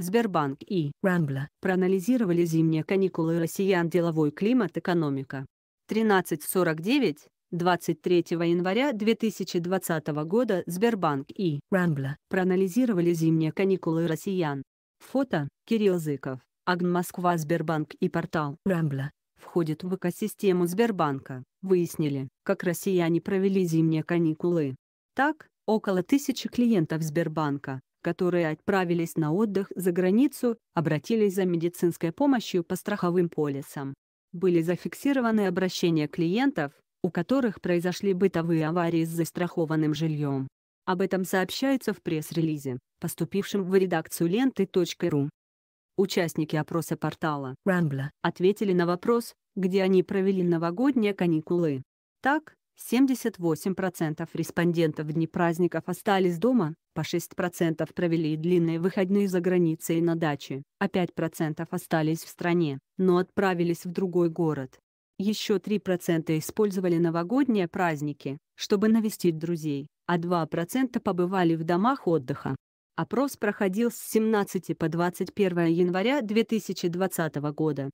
Сбербанк и Рамбла проанализировали зимние каникулы россиян деловой климат экономика. 1349 23 января 2020 года Сбербанк и Рамбла проанализировали зимние каникулы россиян. Фото Кирилл Зыков, Агн Москва Сбербанк и портал Рамбла входит в экосистему Сбербанка, выяснили, как россияне провели зимние каникулы. Так, около тысячи клиентов Сбербанка которые отправились на отдых за границу, обратились за медицинской помощью по страховым полисам. Были зафиксированы обращения клиентов, у которых произошли бытовые аварии с застрахованным жильем. Об этом сообщается в пресс-релизе, поступившем в редакцию ленты.ру. Участники опроса портала Rambler ответили на вопрос, где они провели новогодние каникулы. Так, 78% респондентов в дни праздников остались дома, по 6% провели длинные выходные за границей на даче, а 5% остались в стране, но отправились в другой город. Еще 3% использовали новогодние праздники, чтобы навестить друзей, а 2% побывали в домах отдыха. Опрос проходил с 17 по 21 января 2020 года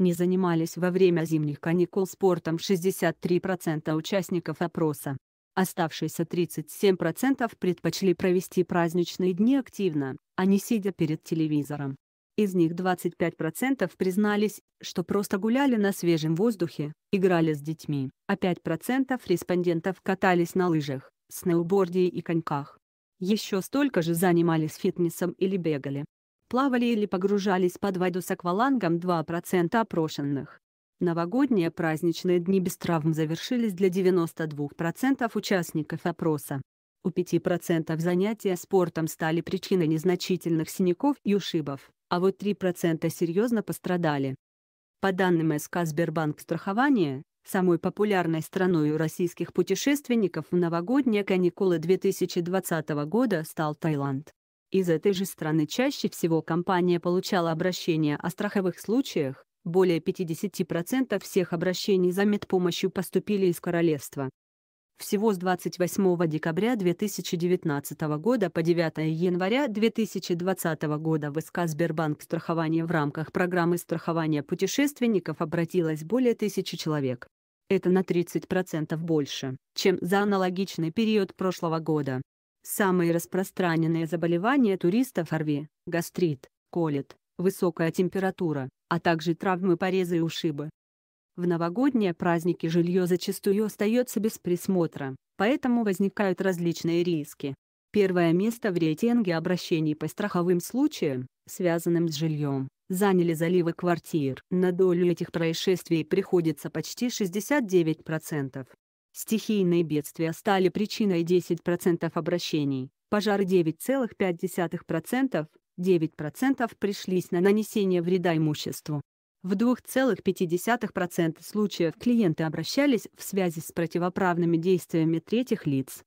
не занимались во время зимних каникул спортом 63% участников опроса. Оставшиеся 37% предпочли провести праздничные дни активно, а не сидя перед телевизором. Из них 25% признались, что просто гуляли на свежем воздухе, играли с детьми, а 5% респондентов катались на лыжах, сноуборде и коньках. Еще столько же занимались фитнесом или бегали плавали или погружались под воду с аквалангом 2% опрошенных. Новогодние праздничные дни без травм завершились для 92% участников опроса. У 5% занятия спортом стали причиной незначительных синяков и ушибов, а вот 3% серьезно пострадали. По данным СК «Сбербанк страхования», самой популярной страной у российских путешественников в новогодние каникулы 2020 года стал Таиланд. Из этой же страны чаще всего компания получала обращения о страховых случаях, более 50% всех обращений за медпомощью поступили из королевства. Всего с 28 декабря 2019 года по 9 января 2020 года в СК «Сбербанк страхования» в рамках программы страхования путешественников обратилось более тысячи человек. Это на 30% больше, чем за аналогичный период прошлого года. Самые распространенные заболевания туристов ОРВИ – гастрит, колит, высокая температура, а также травмы порезы и ушибы. В новогодние праздники жилье зачастую остается без присмотра, поэтому возникают различные риски. Первое место в рейтинге обращений по страховым случаям, связанным с жильем, заняли заливы квартир. На долю этих происшествий приходится почти 69%. Стихийные бедствия стали причиной 10% обращений, пожары 9,5%, 9% пришлись на нанесение вреда имуществу. В 2,5% случаев клиенты обращались в связи с противоправными действиями третьих лиц.